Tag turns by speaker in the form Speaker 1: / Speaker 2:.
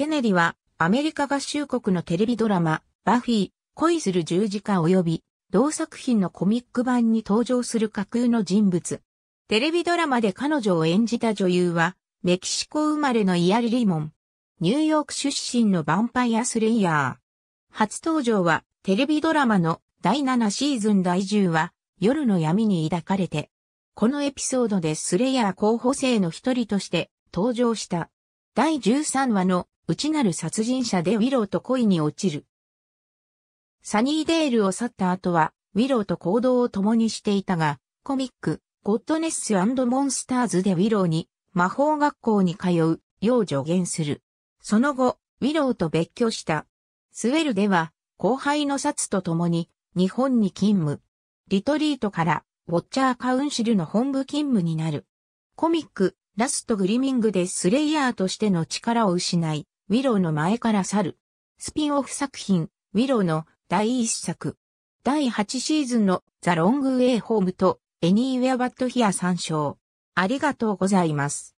Speaker 1: ケネディは、アメリカ合衆国のテレビドラマ、バフィー、恋する十字架及び、同作品のコミック版に登場する架空の人物。テレビドラマで彼女を演じた女優は、メキシコ生まれのイアリリモン。ニューヨーク出身のヴァンパイアスレイヤー。初登場は、テレビドラマの第7シーズン第10話、夜の闇に抱かれて。このエピソードでスレイヤー候補生の一人として登場した。第13話の内なる殺人者でウィローと恋に落ちる。サニーデールを去った後は、ウィローと行動を共にしていたが、コミック、ゴッドネスモンスターズでウィローに、魔法学校に通う、よう助言する。その後、ウィローと別居した。スウェルでは、後輩のサツと共に、日本に勤務。リトリートから、ウォッチャーカウンシルの本部勤務になる。コミック、ラストグリミングでスレイヤーとしての力を失い、ウィローの前から去る。スピンオフ作品、ウィローの第一作。第8シーズンのザ・ロング・ウェイ・ホームとエニーウェア・バット・ヒア参照。ありがとうございます。